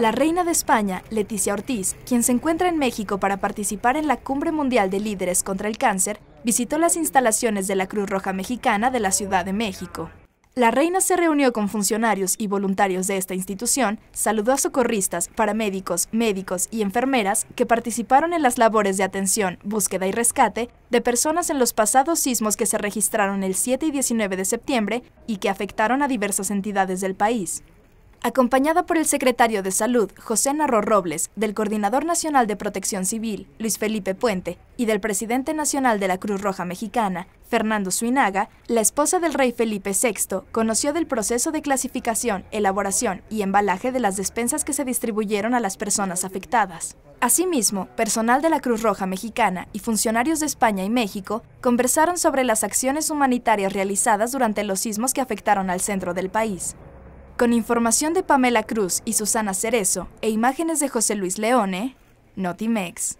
La reina de España, Leticia Ortiz, quien se encuentra en México para participar en la Cumbre Mundial de Líderes contra el Cáncer, visitó las instalaciones de la Cruz Roja Mexicana de la Ciudad de México. La reina se reunió con funcionarios y voluntarios de esta institución, saludó a socorristas, paramédicos, médicos y enfermeras que participaron en las labores de atención, búsqueda y rescate de personas en los pasados sismos que se registraron el 7 y 19 de septiembre y que afectaron a diversas entidades del país. Acompañada por el secretario de Salud, José Narro Robles, del Coordinador Nacional de Protección Civil, Luis Felipe Puente, y del presidente nacional de la Cruz Roja Mexicana, Fernando Suinaga, la esposa del rey Felipe VI conoció del proceso de clasificación, elaboración y embalaje de las despensas que se distribuyeron a las personas afectadas. Asimismo, personal de la Cruz Roja Mexicana y funcionarios de España y México conversaron sobre las acciones humanitarias realizadas durante los sismos que afectaron al centro del país. Con información de Pamela Cruz y Susana Cerezo e imágenes de José Luis Leone, Notimex.